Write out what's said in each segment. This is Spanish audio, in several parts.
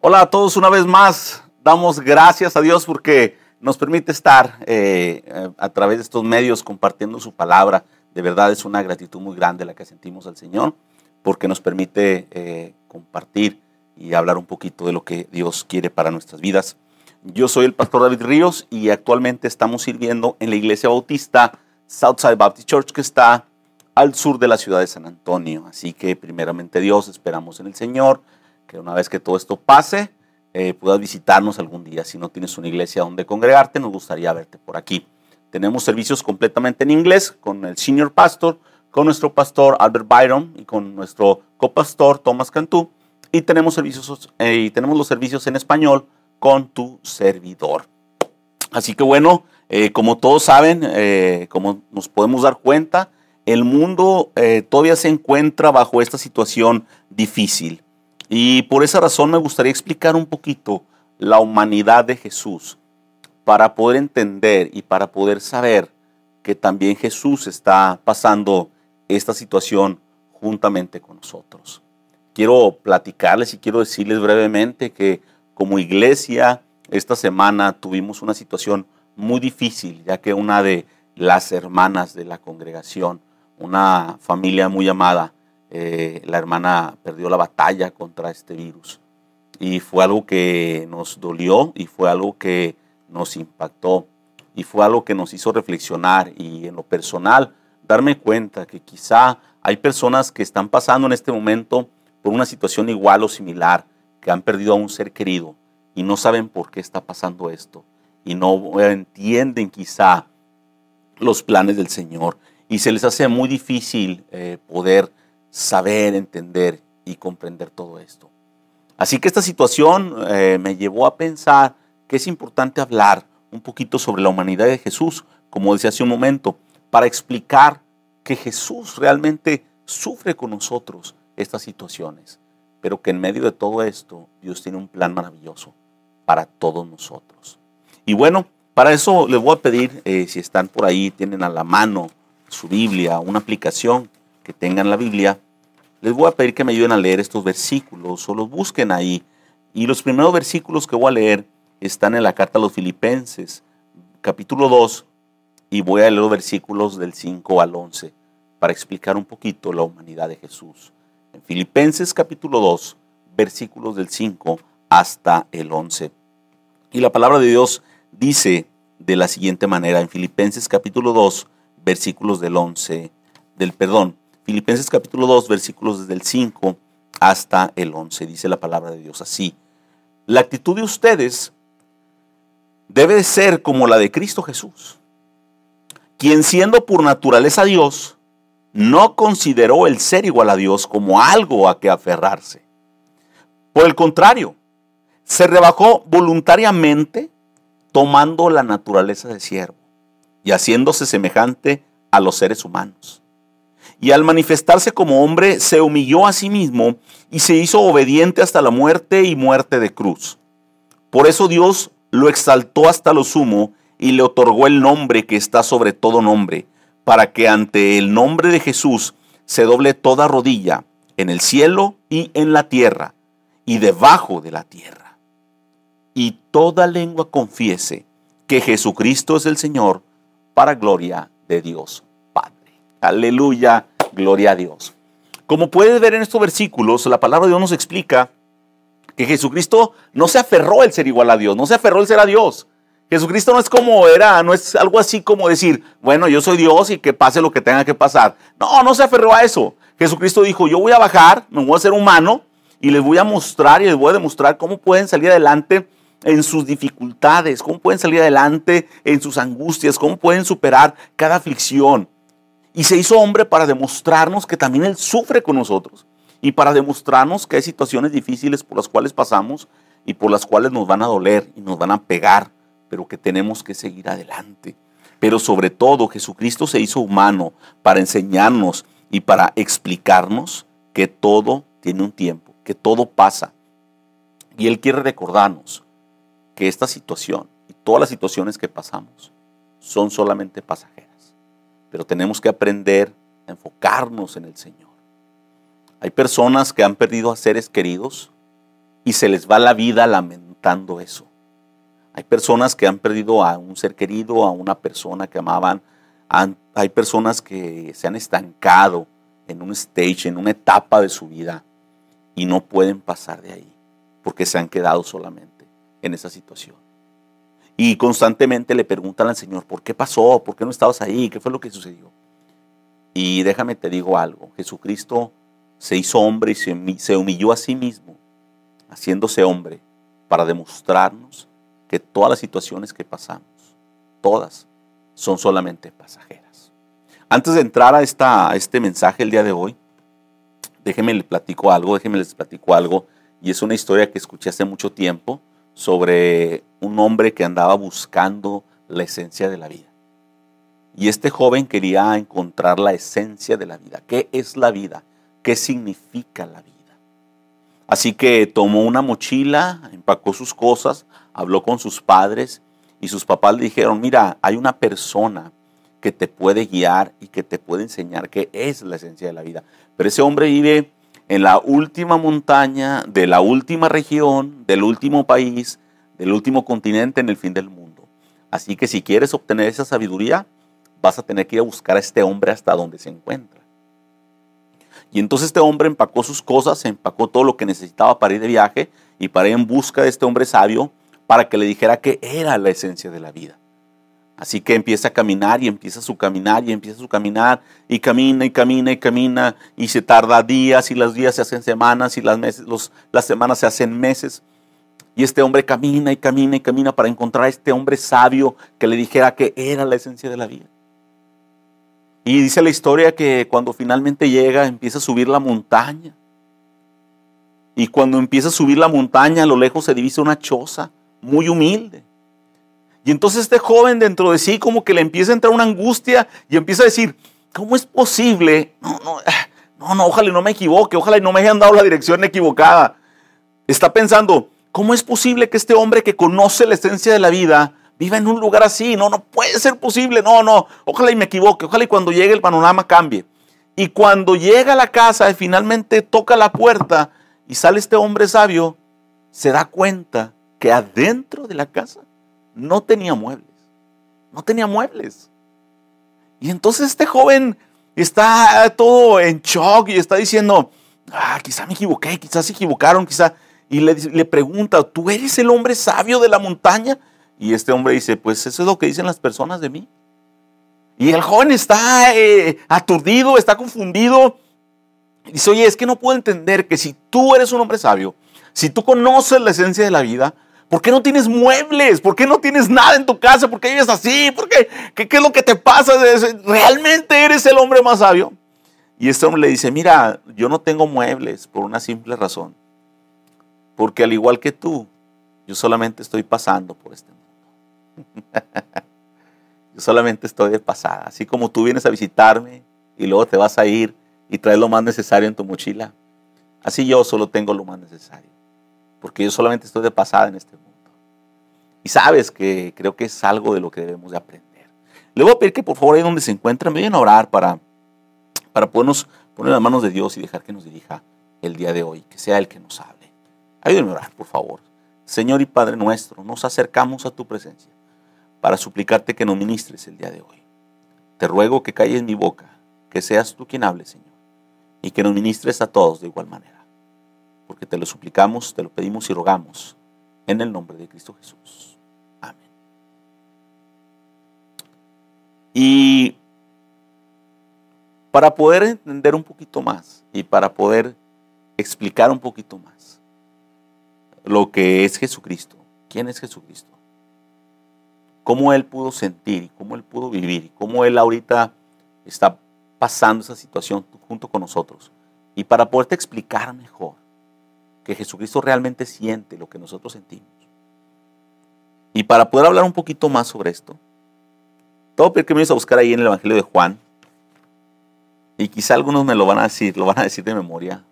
Hola a todos una vez más. Damos gracias a Dios porque nos permite estar eh, eh, a través de estos medios compartiendo su palabra. De verdad es una gratitud muy grande la que sentimos al Señor porque nos permite eh, compartir y hablar un poquito de lo que Dios quiere para nuestras vidas. Yo soy el pastor David Ríos y actualmente estamos sirviendo en la iglesia bautista Southside Baptist Church que está al sur de la ciudad de San Antonio. Así que primeramente Dios, esperamos en el Señor que una vez que todo esto pase, eh, puedas visitarnos algún día. Si no tienes una iglesia donde congregarte, nos gustaría verte por aquí. Tenemos servicios completamente en inglés con el senior pastor, con nuestro pastor Albert Byron y con nuestro copastor Thomas Cantú. Y tenemos, servicios, eh, y tenemos los servicios en español con tu servidor. Así que bueno, eh, como todos saben, como nos podemos dar cuenta, el mundo todavía se encuentra bajo esta situación difícil. Y por esa razón me gustaría explicar un poquito la humanidad de Jesús para poder entender y para poder saber que también Jesús está pasando esta situación juntamente con nosotros. Quiero platicarles y quiero decirles brevemente que como iglesia esta semana tuvimos una situación muy difícil, ya que una de las hermanas de la congregación, una familia muy amada, eh, la hermana perdió la batalla contra este virus. Y fue algo que nos dolió y fue algo que nos impactó y fue algo que nos hizo reflexionar y en lo personal darme cuenta que quizá hay personas que están pasando en este momento por una situación igual o similar, que han perdido a un ser querido y no saben por qué está pasando esto y no entienden quizá los planes del Señor y se les hace muy difícil eh, poder saber, entender y comprender todo esto. Así que esta situación eh, me llevó a pensar que es importante hablar un poquito sobre la humanidad de Jesús, como decía hace un momento, para explicar que Jesús realmente sufre con nosotros estas situaciones, pero que en medio de todo esto Dios tiene un plan maravilloso para todos nosotros. Y bueno, para eso les voy a pedir, eh, si están por ahí, tienen a la mano su Biblia, una aplicación, que tengan la Biblia, les voy a pedir que me ayuden a leer estos versículos o los busquen ahí. Y los primeros versículos que voy a leer están en la carta a los Filipenses, capítulo 2, y voy a leer los versículos del 5 al 11 para explicar un poquito la humanidad de Jesús. En Filipenses capítulo 2, versículos del 5 hasta el 11. Y la palabra de Dios dice de la siguiente manera en Filipenses capítulo 2, versículos del 11, del perdón, Filipenses capítulo 2, versículos desde el 5 hasta el 11, dice la palabra de Dios así. La actitud de ustedes debe ser como la de Cristo Jesús, quien siendo por naturaleza Dios, no consideró el ser igual a Dios como algo a que aferrarse. Por el contrario, se rebajó voluntariamente tomando la naturaleza de siervo y haciéndose semejante a los seres humanos y al manifestarse como hombre se humilló a sí mismo y se hizo obediente hasta la muerte y muerte de cruz. Por eso Dios lo exaltó hasta lo sumo y le otorgó el nombre que está sobre todo nombre, para que ante el nombre de Jesús se doble toda rodilla, en el cielo y en la tierra, y debajo de la tierra. Y toda lengua confiese que Jesucristo es el Señor, para gloria de Dios Aleluya, gloria a Dios. Como puedes ver en estos versículos, la palabra de Dios nos explica que Jesucristo no se aferró al ser igual a Dios, no se aferró el ser a Dios. Jesucristo no es como era, no es algo así como decir, bueno, yo soy Dios y que pase lo que tenga que pasar. No, no se aferró a eso. Jesucristo dijo, yo voy a bajar, me voy a ser humano y les voy a mostrar y les voy a demostrar cómo pueden salir adelante en sus dificultades, cómo pueden salir adelante en sus angustias, cómo pueden superar cada aflicción. Y se hizo hombre para demostrarnos que también Él sufre con nosotros y para demostrarnos que hay situaciones difíciles por las cuales pasamos y por las cuales nos van a doler y nos van a pegar, pero que tenemos que seguir adelante. Pero sobre todo Jesucristo se hizo humano para enseñarnos y para explicarnos que todo tiene un tiempo, que todo pasa. Y Él quiere recordarnos que esta situación y todas las situaciones que pasamos son solamente pasajeras pero tenemos que aprender a enfocarnos en el Señor. Hay personas que han perdido a seres queridos y se les va la vida lamentando eso. Hay personas que han perdido a un ser querido, a una persona que amaban. Hay personas que se han estancado en un stage, en una etapa de su vida y no pueden pasar de ahí porque se han quedado solamente en esa situación y constantemente le preguntan al Señor, ¿por qué pasó? ¿Por qué no estabas ahí? ¿Qué fue lo que sucedió? Y déjame te digo algo, Jesucristo se hizo hombre y se humilló a sí mismo, haciéndose hombre, para demostrarnos que todas las situaciones que pasamos, todas, son solamente pasajeras. Antes de entrar a, esta, este mensaje el día de hoy, déjeme les platico algo, déjenme les platico algo, y es una historia que escuché hace mucho tiempo, sobre un hombre que andaba buscando la esencia de la vida. Y este joven quería encontrar la esencia de la vida. ¿Qué es la vida? ¿Qué significa la vida? Así que tomó una mochila, empacó sus cosas, habló con sus padres y sus papás le dijeron, mira, hay una persona que te puede guiar y que te puede enseñar qué es la esencia de la vida. Pero ese hombre vive en la última montaña de la última región, del último país, del último continente en el fin del mundo. Así que si quieres obtener esa sabiduría, vas a tener que ir a buscar a este hombre hasta donde se encuentra. Y entonces este hombre empacó sus cosas, empacó todo lo que necesitaba para ir de viaje y para ir en busca de este hombre sabio para que le dijera que era la esencia de la vida. Así que empieza a caminar y empieza su caminar y empieza su caminar y camina y camina y camina y se tarda días y los días se hacen semanas y las, las semanas se hacen meses. Y este hombre camina y camina y camina para encontrar a este hombre sabio que le dijera que era la esencia de la vida. Y dice la historia que cuando finalmente llega empieza a subir la montaña. Y cuando empieza a subir la montaña a lo lejos se divisa una choza muy humilde y entonces este joven dentro de sí como que le empieza a entrar una angustia y empieza a decir, ¿cómo es posible? No, ah, no, no, ojalá y no me equivoque, ojalá y no me hayan dado la dirección equivocada. Está pensando, ¿cómo es posible que este hombre que conoce la esencia de la vida viva en un lugar así? No, no puede ser posible, no, no, ojalá y me equivoque, ojalá y cuando llegue el panorama cambie. Y cuando llega a la casa y finalmente toca la puerta y sale este hombre sabio, se da cuenta que adentro de la casa no tenía muebles. No tenía muebles. Y entonces este joven está todo en shock y está diciendo, ah, quizá me equivoqué, quizás se equivocaron, quizá. Y le, pregunta, ¿tú eres el hombre sabio de la montaña? Y este hombre dice, pues eso es lo que dicen las personas de mí. Y el joven está eh, aturdido, está confundido. Dice, oye, es que no puedo entender que si tú eres un hombre sabio, si tú conoces la esencia de la vida, ¿Por qué no tienes muebles? ¿Por qué no tienes nada en tu casa? ¿Por qué vives así? ¿Por qué? es lo que te pasa? ¿Realmente eres el hombre más sabio? Y este hombre le dice, mira, yo no tengo muebles por una simple razón. Porque al igual que tú, yo solamente estoy pasando por este mundo. yo solamente estoy de pasada. Así como tú vienes a visitarme y luego te vas a ir y traes lo más necesario en tu mochila. Así yo solo tengo lo más necesario porque yo solamente estoy de pasada en este mundo. Y sabes que creo que es algo de lo que debemos de aprender. Le voy a pedir que por favor ahí donde se encuentran, me vayan a orar para, para podernos poner las manos de Dios y dejar que nos dirija el día de hoy, que sea el que nos hable. Ayúdenme a orar, por favor. Señor y Padre nuestro, nos acercamos a tu presencia para suplicarte que nos ministres el día de hoy. Te ruego que calles mi boca, que seas tú quien hable, Señor, y que nos ministres a todos de igual manera porque te lo suplicamos, te lo pedimos y rogamos, en el nombre de Cristo Jesús. Amén. Y para poder entender un poquito más y para poder explicar un poquito más lo que es Jesucristo, quién es Jesucristo, cómo Él pudo sentir cómo Él pudo vivir y cómo Él ahorita está pasando esa situación junto con nosotros. Y para poderte explicar mejor que Jesucristo realmente siente lo que nosotros sentimos. Y para poder hablar un poquito más sobre esto, todo que me a buscar ahí en el Evangelio de Juan, y quizá algunos me lo van a decir, lo van a decir de memoria.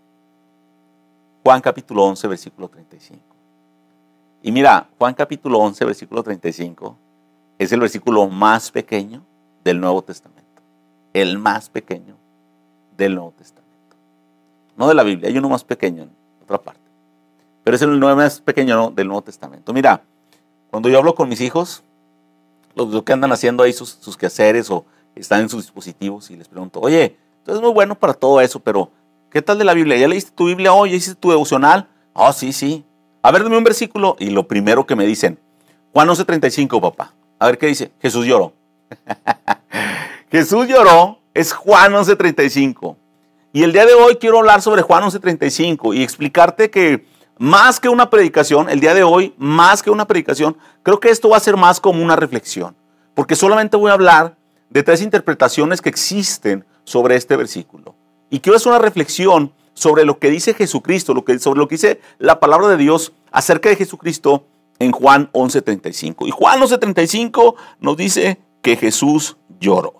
Juan capítulo 11, versículo 35. Y mira, Juan capítulo 11, versículo 35 es el versículo más pequeño del Nuevo Testamento. El más pequeño del Nuevo Testamento. No de la Biblia, hay uno más pequeño en otra parte. Pero es el nuevo más pequeño del Nuevo Testamento. Mira, cuando yo hablo con mis hijos, los que andan haciendo ahí sus, quehaceres o están en sus dispositivos y les pregunto, oye, tú eres muy bueno para todo eso, pero ¿qué tal de la Biblia? ¿Ya leíste tu Biblia hoy? ¿Ya hiciste tu devocional? oh, sí, sí. A ver, dame un versículo. Y lo primero que me dicen, Juan 11:35, papá. A ver qué dice. Jesús lloró. Jesús lloró es Juan 11:35. Y el día de hoy quiero hablar sobre Juan 11:35 y explicarte que más que una predicación, el día de hoy, más que una predicación, creo que esto va a ser más como una reflexión, porque solamente voy a hablar de tres interpretaciones que existen sobre este versículo. Y que es una reflexión sobre lo que dice Jesucristo, sobre lo que dice la palabra de Dios acerca de Jesucristo en Juan 11:35. Y Juan 11:35 nos dice que Jesús lloró.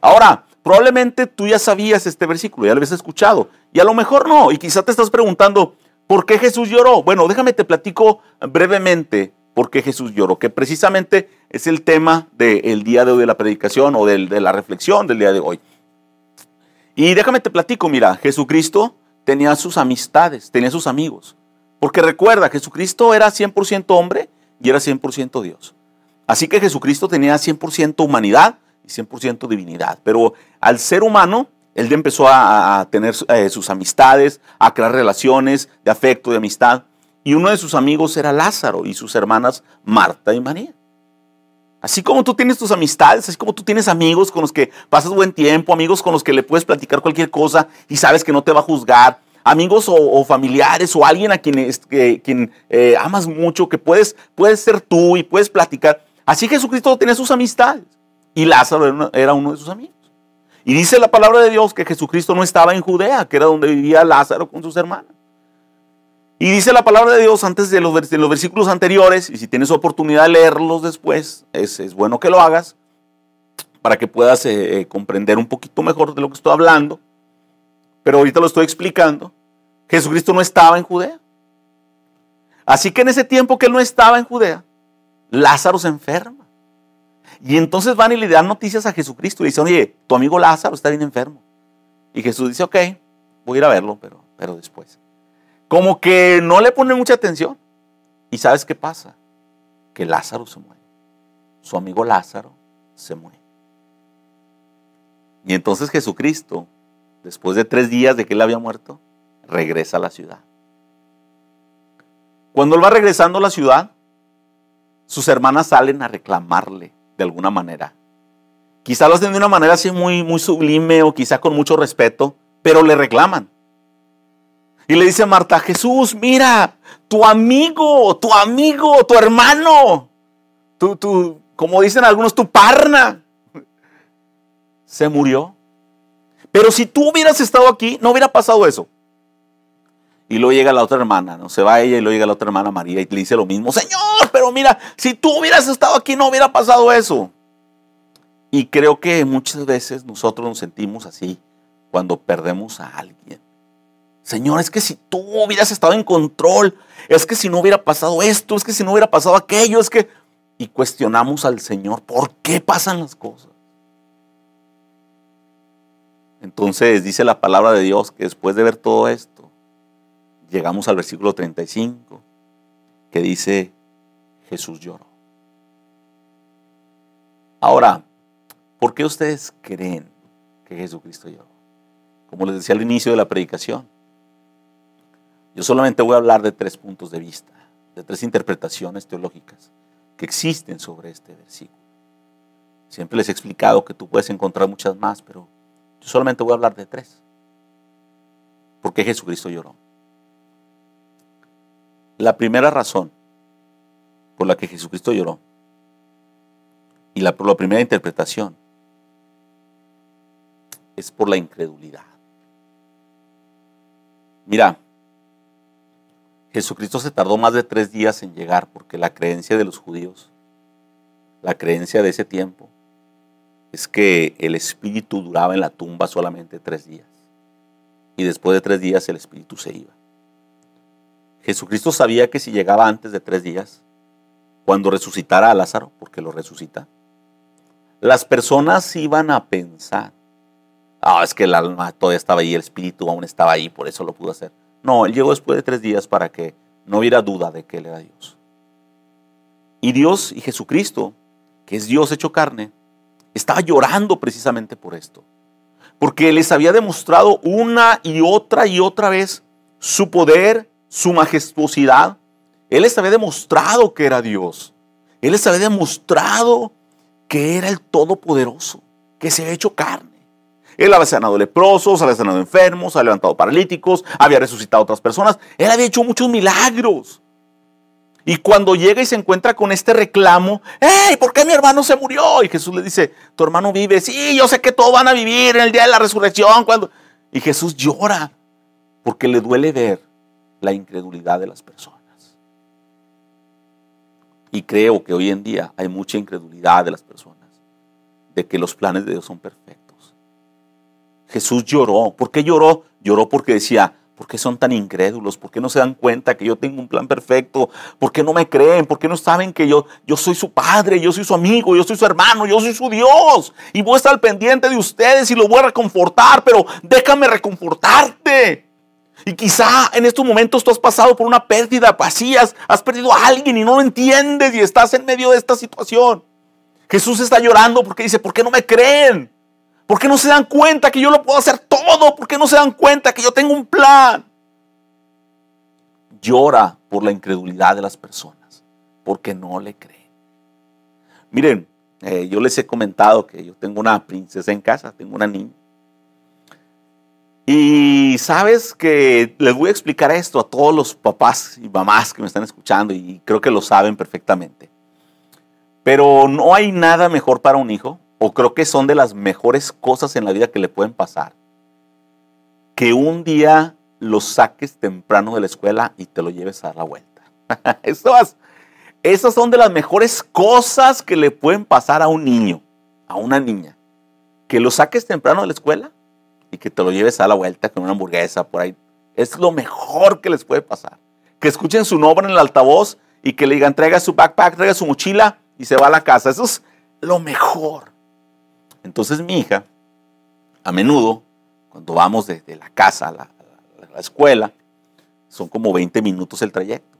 Ahora, probablemente tú ya sabías este versículo, ya lo habías escuchado, y a lo mejor no, y quizá te estás preguntando, ¿Por qué Jesús lloró? Bueno, déjame te platico brevemente por qué Jesús lloró, que precisamente es el tema del día de hoy de la predicación o de la reflexión del día de hoy. Y déjame te platico, mira, Jesucristo tenía sus amistades, tenía sus amigos. Porque recuerda, Jesucristo era 100% hombre y era 100% Dios. Así que Jesucristo tenía 100% humanidad y 100% divinidad. Pero al ser humano él empezó a, tener eh, sus amistades, a crear relaciones de afecto, de amistad. Y uno de sus amigos era Lázaro y sus hermanas Marta y María. Así como tú tienes tus amistades, así como tú tienes amigos con los que pasas buen tiempo, amigos con los que le puedes platicar cualquier cosa y sabes que no te va a juzgar, amigos o, familiares o alguien a quien, quien eh, amas mucho, que puedes, puedes ser tú y puedes platicar. Así Jesucristo tenía sus amistades y Lázaro era uno de sus amigos. Y dice la palabra de Dios que Jesucristo no estaba en Judea, que era donde vivía Lázaro con sus hermanos. Y dice la palabra de Dios antes de los, versículos anteriores, y si tienes oportunidad de leerlos después, es, bueno que lo hagas, para que puedas eh, eh, comprender un poquito mejor de lo que estoy hablando. Pero ahorita lo estoy explicando. Jesucristo no estaba en Judea. Así que en ese tiempo que él no estaba en Judea, Lázaro se enferma. Y entonces van y le dan noticias a Jesucristo y dicen, oye, tu amigo Lázaro está bien enfermo. Y Jesús dice, ok, voy a ir a verlo, pero, pero después. Como que no le pone mucha atención. ¿Y sabes qué pasa? Que Lázaro se muere. Su amigo Lázaro se muere. Y entonces Jesucristo, después de tres días de que él había muerto, regresa a la ciudad. Cuando él va regresando a la ciudad, sus hermanas salen a reclamarle de alguna manera. Quizá lo hacen de una manera así muy, muy sublime o quizá con mucho respeto, pero le reclaman. Y le dice Marta, Jesús, mira, tu amigo, tu amigo, tu hermano, tu, tu, como dicen algunos, tu parna, se murió. Pero si tú hubieras estado aquí, no hubiera pasado eso. Y luego llega la otra hermana, ¿no? Se va ella y luego llega la otra hermana María y le dice lo mismo. Señor, pero mira, si tú hubieras estado aquí no hubiera pasado eso. Y creo que muchas veces nosotros nos sentimos así cuando perdemos a alguien. Señor, es que si tú hubieras estado en control, es que si no hubiera pasado esto, es que si no hubiera pasado aquello, es que... Y cuestionamos al Señor, ¿por qué pasan las cosas? Entonces dice la palabra de Dios que después de ver todo esto, llegamos al versículo 35, que dice, Jesús lloró. Ahora, ¿por qué ustedes creen que Jesucristo lloró? Como les decía al inicio de la predicación, yo solamente voy a hablar de tres puntos de vista, de tres interpretaciones teológicas que existen sobre este versículo. Siempre les he explicado que tú puedes encontrar muchas más, pero yo solamente voy a hablar de tres. ¿Por qué Jesucristo lloró? La primera razón por la que Jesucristo lloró y la, primera interpretación es por la incredulidad. Mira, Jesucristo se tardó más de tres días en llegar porque la creencia de los judíos, la creencia de ese tiempo, es que el espíritu duraba en la tumba solamente tres días. Y después de tres días el espíritu se iba. Jesucristo sabía que si llegaba antes de tres días, cuando resucitara a Lázaro, porque lo resucita, las personas iban a pensar, ah, es que el alma todavía estaba ahí, el espíritu aún estaba ahí, por eso lo pudo hacer. No, él llegó después de tres días para que no hubiera duda de que él era Dios. Y Dios y Jesucristo, que es Dios hecho carne, estaba llorando precisamente por esto. Porque les había demostrado una y otra y otra vez su poder su majestuosidad. Él les había demostrado que era Dios. Él les había demostrado que era el Todopoderoso, que se había hecho carne. Él había sanado leprosos, había sanado enfermos, había levantado paralíticos, había resucitado a otras personas. Él había hecho muchos milagros. Y cuando llega y se encuentra con este reclamo, ¡Ey! ¿Por qué mi hermano se murió? Y Jesús le dice, tu hermano vive. Sí, yo sé que todos van a vivir en el día de la resurrección. Cuando... Y Jesús llora porque le duele ver la incredulidad de las personas. Y creo que hoy en día hay mucha incredulidad de las personas, de que los planes de Dios son perfectos. Jesús lloró. ¿Por qué lloró? Lloró porque decía, ¿por qué son tan incrédulos? ¿Por qué no se dan cuenta que yo tengo un plan perfecto? ¿Por qué no me creen? ¿Por qué no saben que yo, yo soy su padre, yo soy su amigo, yo soy su hermano, yo soy su Dios? Y voy a estar pendiente de ustedes y lo voy a reconfortar, pero déjame reconfortarte. Y quizá en estos momentos tú has pasado por una pérdida, vacías, has perdido a alguien y no lo entiendes y estás en medio de esta situación. Jesús está llorando porque dice, ¿por qué no me creen? ¿Por qué no se dan cuenta que yo lo puedo hacer todo? ¿Por qué no se dan cuenta que yo tengo un plan? Llora por la incredulidad de las personas, porque no le creen. Miren, eh, yo les he comentado que yo tengo una princesa en casa, tengo una niña. Y sabes que les voy a explicar esto a todos los papás y mamás que me están escuchando y creo que lo saben perfectamente. Pero no hay nada mejor para un hijo, o creo que son de las mejores cosas en la vida que le pueden pasar, que un día lo saques temprano de la escuela y te lo lleves a dar la vuelta. Esas, esas son de las mejores cosas que le pueden pasar a un niño, a una niña. Que lo saques temprano de la escuela y que te lo lleves a la vuelta con una hamburguesa por ahí. Es lo mejor que les puede pasar. Que escuchen su nombre en el altavoz y que le digan, traiga su backpack, traiga su mochila y se va a la casa. Eso es lo mejor. Entonces mi hija, a menudo, cuando vamos desde la casa a la, escuela, son como 20 minutos el trayecto.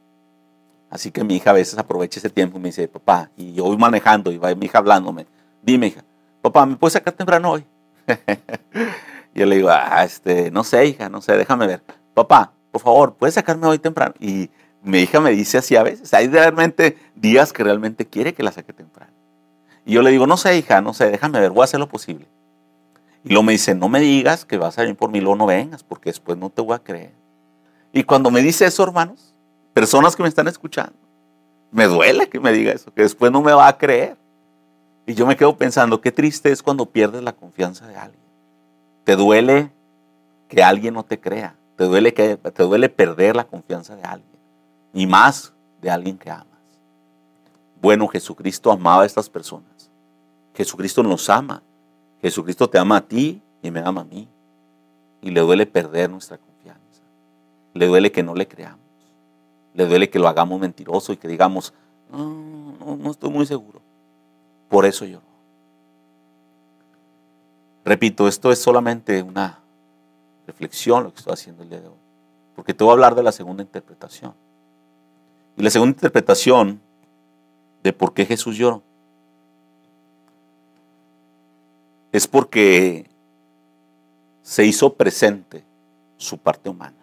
Así que mi hija a veces aprovecha ese tiempo y me dice, papá, y yo voy manejando y va mi hija hablándome. Dime, hija, papá, ¿me puedes sacar temprano hoy? Y yo le digo, ah, este, no sé, hija, no sé, déjame ver. Papá, por favor, ¿puedes sacarme hoy temprano? Y mi hija me dice así a veces. Hay realmente días que realmente quiere que la saque temprano. Y yo le digo, no sé, hija, no sé, déjame ver, voy a hacer lo posible. Y luego me dice, no me digas que vas a ir por mí, luego no vengas, porque después no te voy a creer. Y cuando me dice eso, hermanos, personas que me están escuchando, me duele que me diga eso, que después no me va a creer. Y yo me quedo pensando, qué triste es cuando pierdes la confianza de alguien. Te duele que alguien no te crea. Te duele, que, te duele perder la confianza de alguien. Y más de alguien que amas. Bueno, Jesucristo amaba a estas personas. Jesucristo nos ama. Jesucristo te ama a ti y me ama a mí. Y le duele perder nuestra confianza. Le duele que no le creamos. Le duele que lo hagamos mentiroso y que digamos, no, no, no estoy muy seguro. Por eso lloro. Repito, esto es solamente una reflexión lo que estoy haciendo el día de hoy, porque te voy a hablar de la segunda interpretación. Y la segunda interpretación de por qué Jesús lloró es porque se hizo presente su parte humana.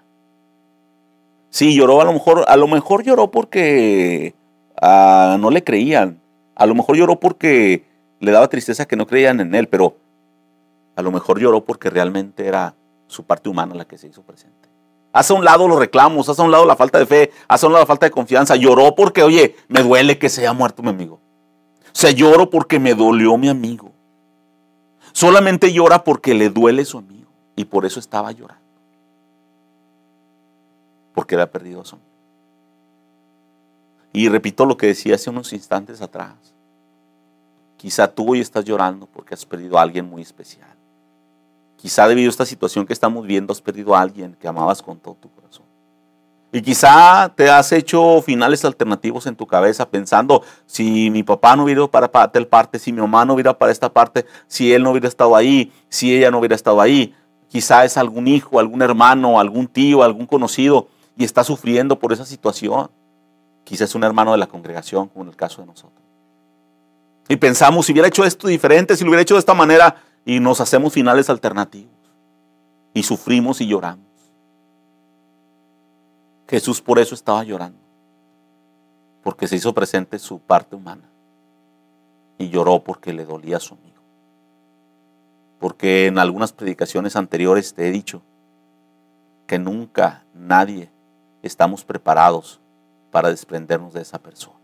Sí, lloró a lo mejor, a lo mejor lloró porque ah, no le creían, a lo mejor lloró porque le daba tristeza que no creían en él, pero a lo mejor lloró porque realmente era su parte humana la que se hizo presente. Hace un lado los reclamos, hace a un lado la falta de fe, hace un lado la falta de confianza. Lloró porque, oye, me duele que se haya muerto mi amigo. sea, lloro porque me dolió mi amigo. Solamente llora porque le duele su amigo. Y por eso estaba llorando. Porque era perdido a su amigo. Y repito lo que decía hace unos instantes atrás. Quizá tú hoy estás llorando porque has perdido a alguien muy especial. Quizá debido a esta situación que estamos viendo has perdido a alguien que amabas con todo tu corazón. Y quizá te has hecho finales alternativos en tu cabeza pensando, si mi papá no hubiera ido para tal parte, si mi mamá no hubiera para esta parte, si él no hubiera estado ahí, si ella no hubiera estado ahí. Quizá es algún hijo, algún hermano, algún tío, algún conocido y está sufriendo por esa situación. Quizá es un hermano de la congregación, como en el caso de nosotros. Y pensamos, si hubiera hecho esto diferente, si lo hubiera hecho de esta manera, y nos hacemos finales alternativos y sufrimos y lloramos. Jesús por eso estaba llorando, porque se hizo presente su parte humana y lloró porque le dolía a su amigo. Porque en algunas predicaciones anteriores te he dicho que nunca nadie estamos preparados para desprendernos de esa persona.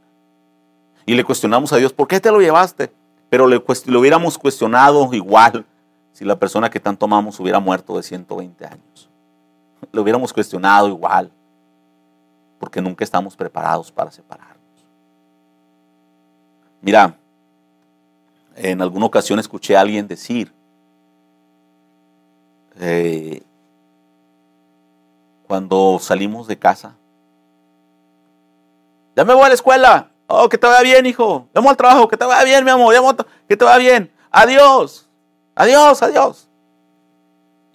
Y le cuestionamos a Dios, ¿por qué te lo llevaste? Pero le, hubiéramos cuestionado igual si la persona que tanto amamos hubiera muerto de 120 años. Lo hubiéramos cuestionado igual, porque nunca estamos preparados para separarnos. Mira, en alguna ocasión escuché a alguien decir, eh, cuando salimos de casa, ya me voy a la escuela, Oh, que te vaya bien, hijo. Vamos al trabajo, que te vaya bien, mi amor. que te vaya bien. Adiós. Adiós, adiós.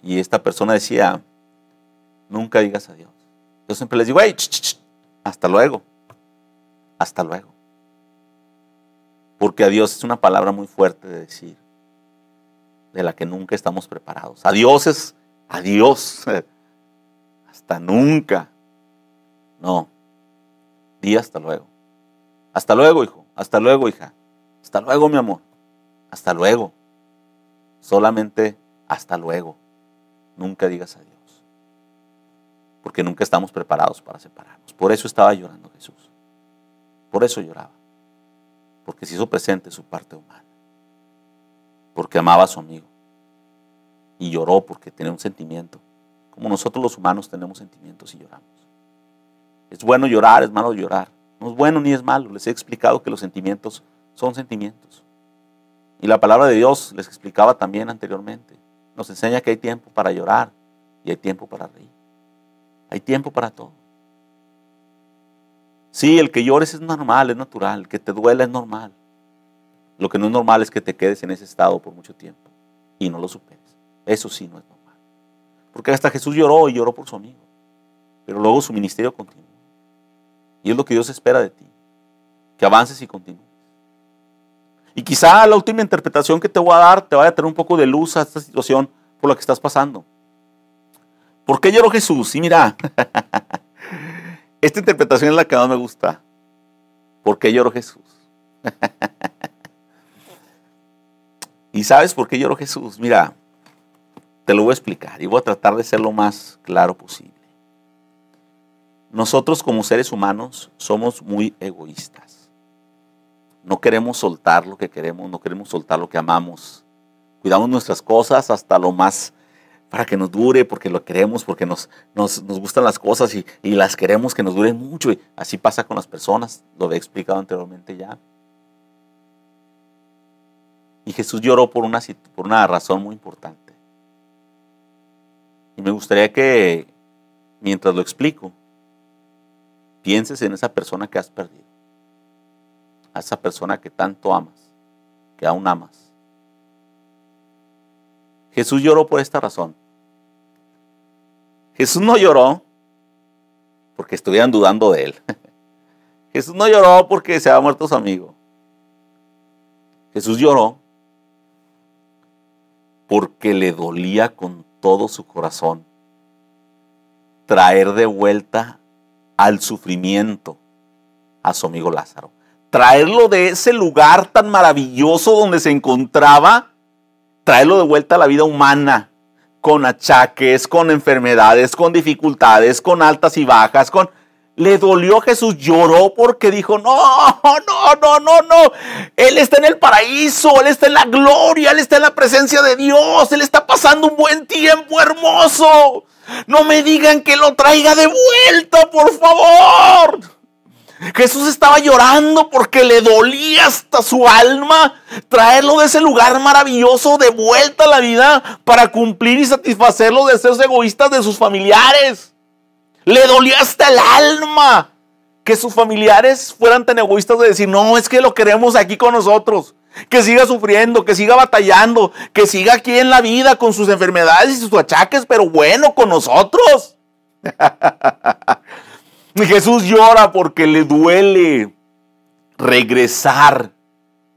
Y esta persona decía, nunca digas adiós. Yo siempre les digo, hey, hasta luego. Hasta luego. Porque adiós es una palabra muy fuerte de decir, de la que nunca estamos preparados. Adiós es adiós. Hasta nunca. No. Di hasta luego. Hasta luego, hijo. Hasta luego, hija. Hasta luego, mi amor. Hasta luego. Solamente hasta luego. Nunca digas adiós. Porque nunca estamos preparados para separarnos. Por eso estaba llorando Jesús. Por eso lloraba. Porque se hizo presente su parte humana. Porque amaba a su amigo. Y lloró porque tenía un sentimiento. Como nosotros los humanos tenemos sentimientos y lloramos. Es bueno llorar, es malo llorar. No es bueno ni es malo. Les he explicado que los sentimientos son sentimientos. Y la palabra de Dios, les explicaba también anteriormente, nos enseña que hay tiempo para llorar y hay tiempo para reír. Hay tiempo para todo. Sí, el que llores es normal, es natural. El que te duela es normal. Lo que no es normal es que te quedes en ese estado por mucho tiempo y no lo superes. Eso sí no es normal. Porque hasta Jesús lloró y lloró por su amigo. Pero luego su ministerio continuó. Y es lo que Dios espera de ti, que avances y continúes. Y quizá la última interpretación que te voy a dar te vaya a tener un poco de luz a esta situación por la que estás pasando. ¿Por qué lloro Jesús? Y mira, esta interpretación es la que más me gusta. ¿Por qué lloro Jesús? ¿Y sabes por qué lloro Jesús? Mira, te lo voy a explicar y voy a tratar de ser lo más claro posible. Nosotros como seres humanos somos muy egoístas. No queremos soltar lo que queremos, no queremos soltar lo que amamos. Cuidamos nuestras cosas hasta lo más para que nos dure, porque lo queremos, porque nos, gustan las cosas y, las queremos que nos duren mucho. así pasa con las personas, lo he explicado anteriormente ya. Y Jesús lloró por una, por una razón muy importante. Y me gustaría que, mientras lo explico, Pienses en esa persona que has perdido, a esa persona que tanto amas, que aún amas. Jesús lloró por esta razón. Jesús no lloró porque estuvieran dudando de él. Jesús no lloró porque se había muerto su amigo. Jesús lloró porque le dolía con todo su corazón traer de vuelta al sufrimiento a su amigo Lázaro. Traerlo de ese lugar tan maravilloso donde se encontraba, traerlo de vuelta a la vida humana, con achaques, con enfermedades, con dificultades, con altas y bajas, con... Le dolió Jesús, lloró porque dijo, no, no, no, no, no, Él está en el paraíso, Él está en la gloria, Él está en la presencia de Dios, Él está pasando un buen tiempo hermoso. No me digan que lo traiga de vuelta, por favor. Jesús estaba llorando porque le dolía hasta su alma traerlo de ese lugar maravilloso de vuelta a la vida para cumplir y satisfacer los deseos egoístas de sus familiares. Le dolía hasta el alma que sus familiares fueran tan egoístas de decir, no, es que lo queremos aquí con nosotros que siga sufriendo, que siga batallando, que siga aquí en la vida con sus enfermedades y sus achaques, pero bueno, con nosotros. Jesús llora porque le duele regresar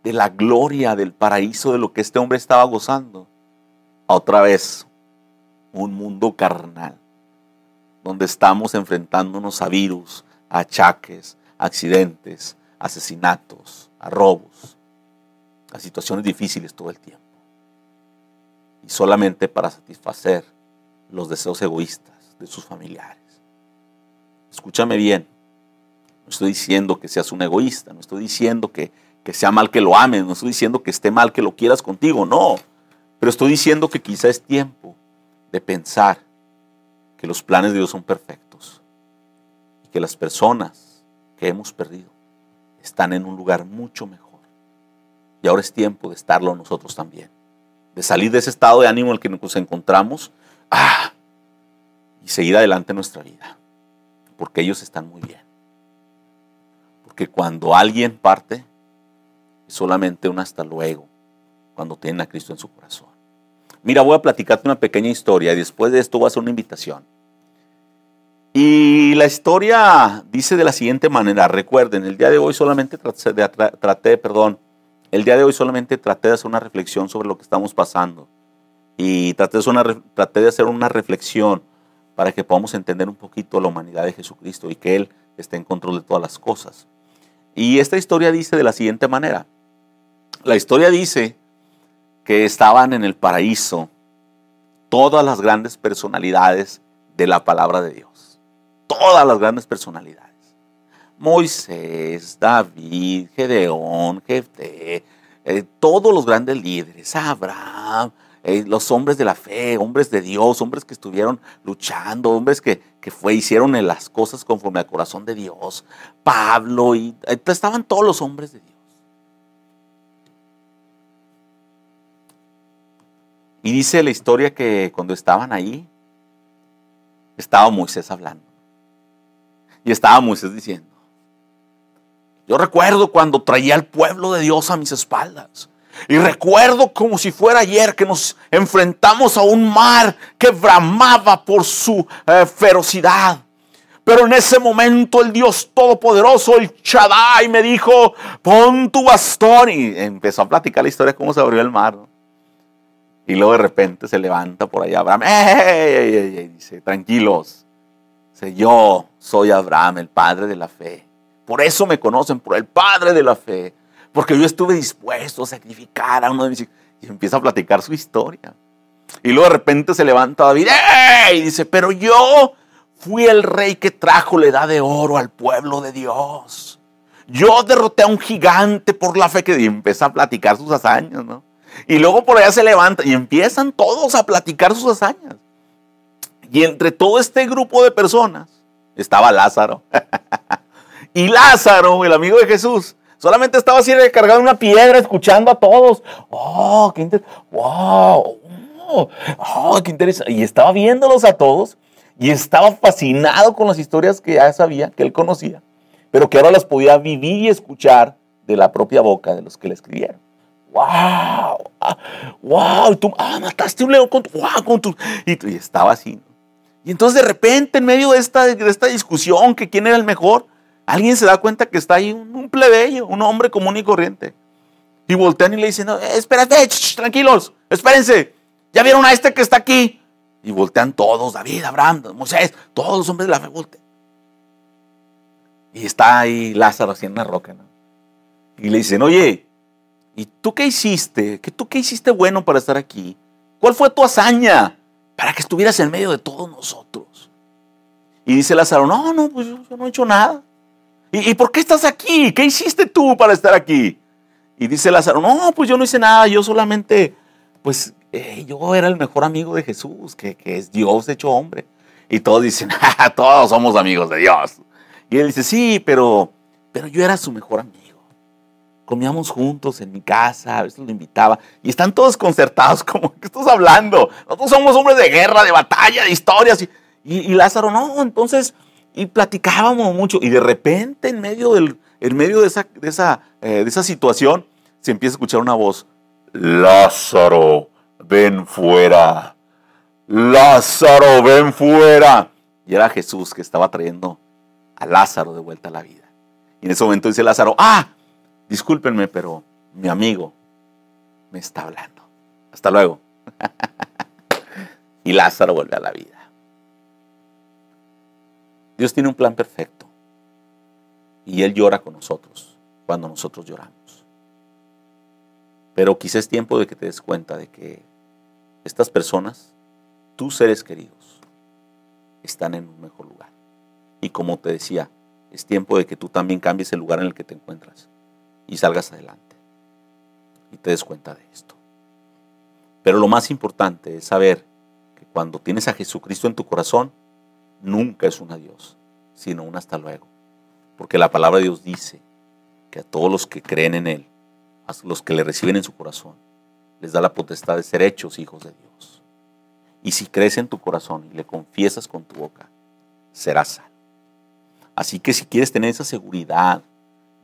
de la gloria, del paraíso, de lo que este hombre estaba gozando, a otra vez un mundo carnal, donde estamos enfrentándonos a virus, a achaques, accidentes, asesinatos, a robos, a situaciones difíciles todo el tiempo. Y solamente para satisfacer los deseos egoístas de sus familiares. Escúchame bien, no estoy diciendo que seas un egoísta, no estoy diciendo que, sea mal que lo ames, no estoy diciendo que esté mal que lo quieras contigo, no. Pero estoy diciendo que quizá es tiempo de pensar que los planes de Dios son perfectos y que las personas que hemos perdido están en un lugar mucho mejor y ahora es tiempo de estarlo nosotros también. De salir de ese estado de ánimo en el que nos encontramos ah, y seguir adelante nuestra vida. Porque ellos están muy bien. Porque cuando alguien parte, es solamente un hasta luego cuando tienen a Cristo en su corazón. Mira, voy a platicarte una pequeña historia y después de esto voy a hacer una invitación. Y la historia dice de la siguiente manera, recuerden, el día de hoy solamente traté, traté perdón, el día de hoy solamente traté de hacer una reflexión sobre lo que estamos pasando y traté de hacer una, reflexión para que podamos entender un poquito la humanidad de Jesucristo y que Él esté en control de todas las cosas. Y esta historia dice de la siguiente manera. La historia dice que estaban en el paraíso todas las grandes personalidades de la palabra de Dios. Todas las grandes personalidades. Moisés, David, Gedeón, Jefté, eh, todos los grandes líderes, Abraham, eh, los hombres de la fe, hombres de Dios, hombres que estuvieron luchando, hombres que, fue, hicieron las cosas conforme al corazón de Dios, Pablo, y eh, pues, estaban todos los hombres de Dios. Y dice la historia que cuando estaban ahí, estaba Moisés hablando. Y estaba Moisés diciendo, yo recuerdo cuando traía al pueblo de Dios a mis espaldas. Y recuerdo como si fuera ayer que nos enfrentamos a un mar que bramaba por su eh, ferocidad. Pero en ese momento el Dios Todopoderoso, el Chadai, me dijo, pon tu bastón. Y empezó a platicar la historia de cómo se abrió el mar. Y luego de repente se levanta por allá Abraham. dice, tranquilos. Dice, yo soy Abraham, el padre de la fe. Por eso me conocen, por el padre de la fe. Porque yo estuve dispuesto a sacrificar a uno de mis hijos. Y empieza a platicar su historia. Y luego de repente se levanta David y dice, pero yo fui el rey que trajo la edad de oro al pueblo de Dios. Yo derroté a un gigante por la fe que empieza a platicar sus hazañas, ¿no? Y luego por allá se levanta y empiezan todos a platicar sus hazañas. Y entre todo este grupo de personas estaba Lázaro. Y Lázaro, el amigo de Jesús, solamente estaba así recargado en una piedra escuchando a todos. ¡Oh, qué interesante! ¡Wow! Oh, oh qué interesante! Y estaba viéndolos a todos y estaba fascinado con las historias que ya sabía, que él conocía, pero que ahora las podía vivir y escuchar de la propia boca de los que le escribieron. ¡Wow! Ah, ¡Wow! tú, ¡ah, mataste un león con tu, wow, Y, estaba así. Y entonces de repente, en medio de esta, de esta discusión, que quién era el mejor, Alguien se da cuenta que está ahí un, plebeyo, un hombre común y corriente. Y voltean y le dicen, eh, espérate, tranquilos, espérense. Ya vieron a este que está aquí. Y voltean todos, David, Abraham, Moisés, todos los hombres de la fe voltean. Y está ahí Lázaro haciendo la roca. ¿no? Y le dicen, oye, ¿y tú qué hiciste? ¿Qué tú qué hiciste bueno para estar aquí? ¿Cuál fue tu hazaña para que estuvieras en medio de todos nosotros? Y dice Lázaro, no, no, pues yo no he hecho nada. ¿Y, por qué estás aquí? ¿Qué hiciste tú para estar aquí? Y dice Lázaro, no, pues yo no hice nada, yo solamente, pues eh, yo era el mejor amigo de Jesús, que, que es Dios hecho hombre. Y todos dicen, todos somos amigos de Dios. Y él dice, sí, pero, pero yo era su mejor amigo. Comíamos juntos en mi casa, a veces lo invitaba. Y están todos concertados, como, ¿qué estás hablando? Nosotros somos hombres de guerra, de batalla, de historias. y Lázaro, no, entonces y platicábamos mucho. Y de repente, en medio, del, en medio de, esa, de, esa, eh, de esa situación, se empieza a escuchar una voz. Lázaro, ven fuera. Lázaro, ven fuera. Y era Jesús que estaba trayendo a Lázaro de vuelta a la vida. Y en ese momento dice Lázaro, ah, discúlpenme, pero mi amigo me está hablando. Hasta luego. y Lázaro vuelve a la vida. Dios tiene un plan perfecto. Y Él llora con nosotros cuando nosotros lloramos. Pero quizás es tiempo de que te des cuenta de que estas personas, tus seres queridos, están en un mejor lugar. Y como te decía, es tiempo de que tú también cambies el lugar en el que te encuentras y salgas adelante. Y te des cuenta de esto. Pero lo más importante es saber que cuando tienes a Jesucristo en tu corazón, nunca es un adiós, sino un hasta luego. Porque la palabra de Dios dice que a todos los que creen en Él, a los que le reciben en su corazón, les da la potestad de ser hechos hijos de Dios. Y si crees en tu corazón y le confiesas con tu boca, serás salvo. Así que si quieres tener esa seguridad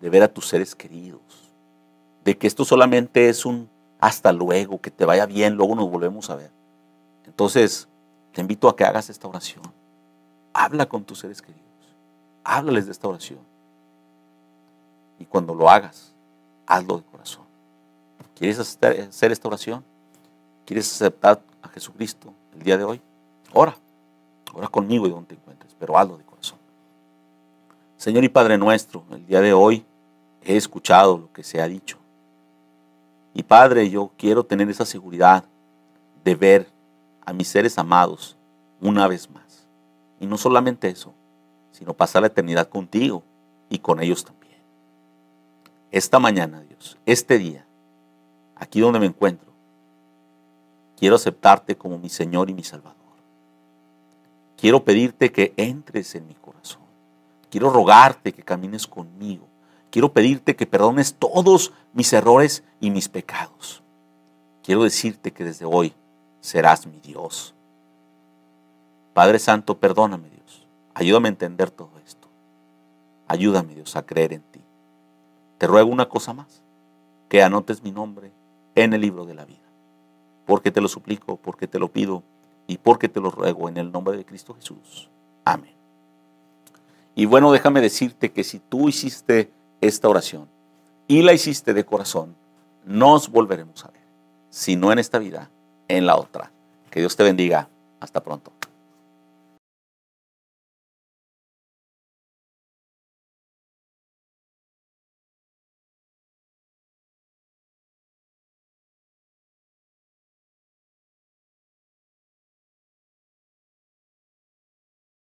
de ver a tus seres queridos, de que esto solamente es un hasta luego, que te vaya bien, luego nos volvemos a ver. Entonces, te invito a que hagas esta oración. Habla con tus seres queridos. Háblales de esta oración. Y cuando lo hagas, hazlo de corazón. ¿Quieres hacer esta oración? ¿Quieres aceptar a Jesucristo el día de hoy? Ora. Ora conmigo y donde te encuentres, pero hazlo de corazón. Señor y Padre nuestro, el día de hoy he escuchado lo que se ha dicho. Y Padre, yo quiero tener esa seguridad de ver a mis seres amados una vez más. Y no solamente eso, sino pasar la eternidad contigo y con ellos también. Esta mañana, Dios, este día, aquí donde me encuentro, quiero aceptarte como mi Señor y mi Salvador. Quiero pedirte que entres en mi corazón. Quiero rogarte que camines conmigo. Quiero pedirte que perdones todos mis errores y mis pecados. Quiero decirte que desde hoy serás mi Dios Padre Santo, perdóname Dios. Ayúdame a entender todo esto. Ayúdame Dios a creer en ti. Te ruego una cosa más, que anotes mi nombre en el libro de la vida. Porque te lo suplico, porque te lo pido y porque te lo ruego en el nombre de Cristo Jesús. Amén. Y bueno, déjame decirte que si tú hiciste esta oración y la hiciste de corazón, nos volveremos a ver, si no en esta vida, en la otra. Que Dios te bendiga. Hasta pronto.